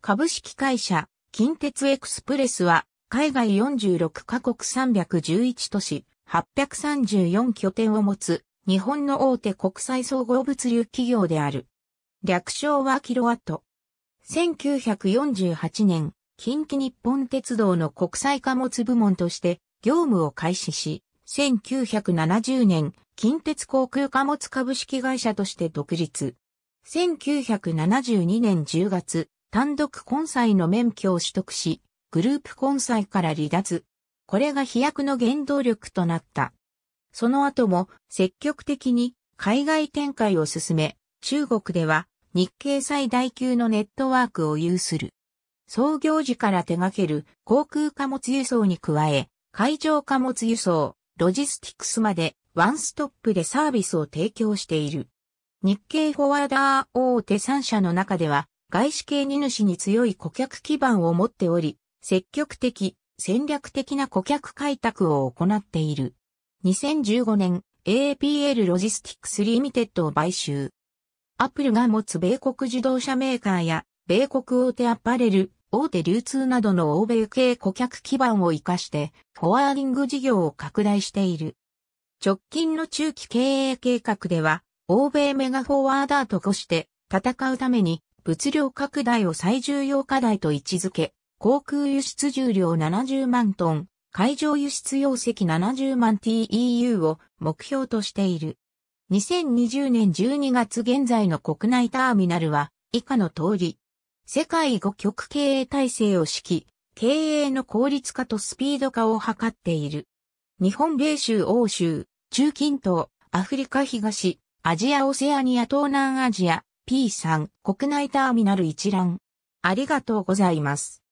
株式会社、近鉄エクスプレスは、海外46カ国311都市、834拠点を持つ、日本の大手国際総合物流企業である。略称はキロワット。1948年、近畿日本鉄道の国際貨物部門として業務を開始し、1970年、近鉄航空貨物株式会社として独立。1972年10月、単独根菜の免許を取得し、グループ根菜から離脱。これが飛躍の原動力となった。その後も積極的に海外展開を進め、中国では日系最大級のネットワークを有する。創業時から手掛ける航空貨物輸送に加え、海上貨物輸送、ロジスティクスまでワンストップでサービスを提供している。日系フォワーダー大手3社の中では外資系荷主に強い顧客基盤を持っており、積極的、戦略的な顧客開拓を行っている。2015年、APL ロジスティックスリミテッドを買収。アップルが持つ米国自動車メーカーや、米国大手アパレル、大手流通などの欧米系顧客基盤を活かして、フォワーリング事業を拡大している。直近の中期経営計画では、欧米メガフォワーダーとして戦うために、物量拡大を最重要課題と位置づけ、航空輸出重量70万トン、海上輸出容積70万 TEU を目標としている。2020年12月現在の国内ターミナルは以下の通り、世界5極経営体制を指揮、経営の効率化とスピード化を図っている。日本米州欧州、中近東、アフリカ東、アジアオセアニア東南アジア、P3 国内ターミナル一覧。ありがとうございます。